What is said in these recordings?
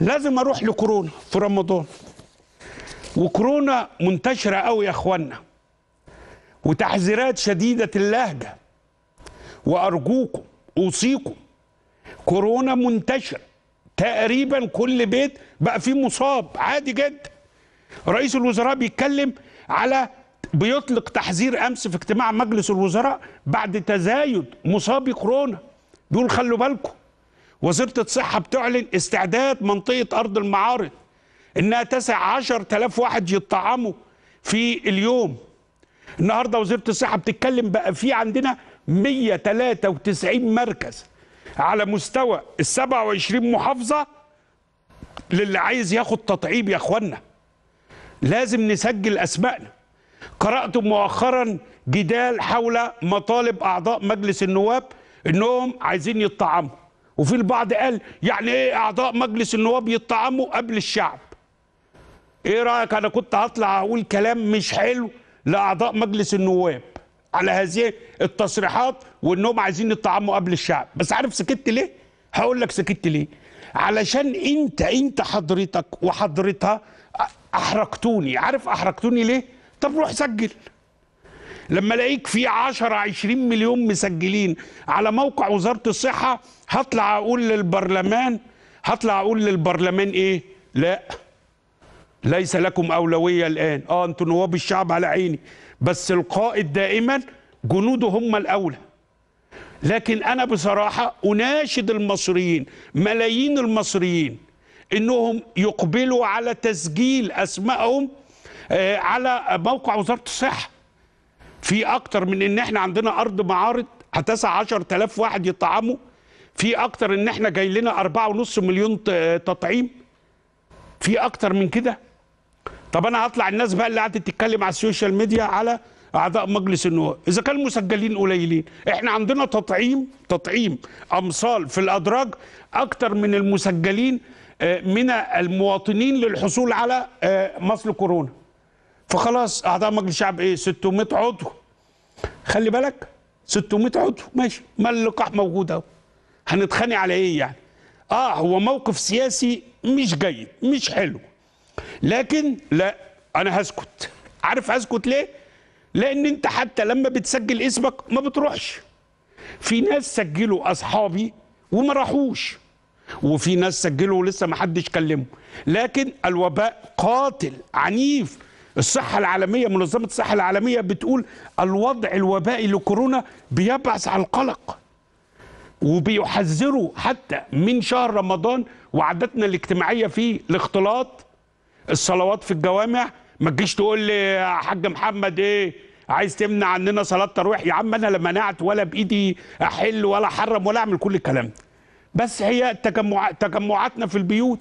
لازم اروح لكورونا في رمضان وكورونا منتشره قوي يا اخوانا وتحذيرات شديده اللهجه وارجوكم اوصيكم كورونا منتشر تقريبا كل بيت بقى فيه مصاب عادي جدا رئيس الوزراء بيتكلم على بيطلق تحذير امس في اجتماع مجلس الوزراء بعد تزايد مصابي كورونا بيقول خلوا بالكم وزيرة الصحة بتعلن استعداد منطقة أرض المعارض إنها تسع عشر تلاف واحد يطعموا في اليوم النهاردة وزيرة الصحة بتتكلم بقى في عندنا 193 مركز على مستوى ال 27 محافظة للي عايز ياخد تطعيم يا إخوانا لازم نسجل أسمائنا قرأت مؤخرا جدال حول مطالب أعضاء مجلس النواب إنهم عايزين يطعموا وفي البعض قال يعني ايه اعضاء مجلس النواب يطعموا قبل الشعب ايه رايك انا كنت هطلع اقول كلام مش حلو لاعضاء مجلس النواب على هذه التصريحات وانهم عايزين يطعموا قبل الشعب بس عارف سكت ليه هقول لك سكت ليه علشان انت انت حضرتك وحضرتها احرجتوني عارف احرجتوني ليه طب روح سجل لما الاقيك في 10 20 مليون مسجلين على موقع وزاره الصحه هطلع اقول للبرلمان هطلع اقول للبرلمان ايه؟ لا ليس لكم اولويه الان اه انتوا نواب الشعب على عيني بس القائد دائما جنوده هم الاولى لكن انا بصراحه اناشد المصريين ملايين المصريين انهم يقبلوا على تسجيل اسمائهم آه، على موقع وزاره الصحه في اكتر من ان احنا عندنا ارض معارض هتسع 10000 واحد يطعموا في اكتر ان احنا جاي لنا 4.5 مليون تطعيم في اكتر من كده طب انا هطلع الناس بقى اللي قاعدة تتكلم على السوشيال ميديا على اعضاء مجلس النواب اذا كان المسجلين قليلين احنا عندنا تطعيم تطعيم امصال في الادراج اكتر من المسجلين آه، من المواطنين للحصول على آه، مصل كورونا فخلاص اعضاء مجلس الشعب ايه 600 عضو خلي بالك 600 عضو ماشي ما اللقاح موجود اهو هنتخانق على ايه يعني اه هو موقف سياسي مش جيد مش حلو لكن لا انا هسكت عارف هسكت ليه لان انت حتى لما بتسجل اسمك ما بتروحش في ناس سجلوا اصحابي وما راحوش وفي ناس سجلوا ولسه ما حدش كلمه لكن الوباء قاتل عنيف الصحة العالمية منظمة الصحة العالمية بتقول الوضع الوبائي لكورونا بيبعث على القلق وبيحذروا حتى من شهر رمضان وعاداتنا الاجتماعية فيه الاختلاط الصلوات في الجوامع ما تجيش تقول لي يا حاج محمد ايه عايز تمنع عننا صلاة ترويح يا عم انا لا منعت ولا بايدي احل ولا احرم ولا اعمل كل الكلام ده بس هي تجمع تجمعاتنا في البيوت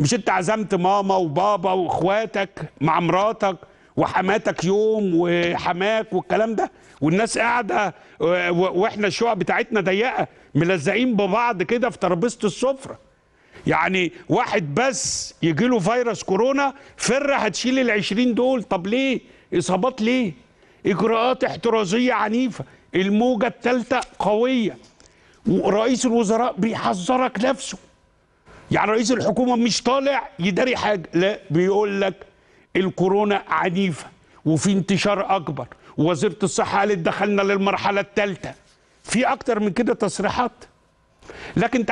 مش انت عزمت ماما وبابا واخواتك مع مراتك وحماتك يوم وحماك والكلام ده والناس قاعده آه، واحنا الشقق بتاعتنا ضيقه ملزقين ببعض كده في ترابيزه السفره يعني واحد بس يجي له فيروس كورونا فر هتشيل ال 20 دول طب ليه اصابات ليه اجراءات احترازيه عنيفه الموجه الثالثه قويه ورئيس الوزراء بيحذرك نفسه يعني رئيس الحكومه مش طالع يداري حاجه لا بيقول لك الكورونا عنيفه وفي انتشار اكبر وزيرة الصحه قالت دخلنا للمرحله الثالثه في اكتر من كده تصريحات لكن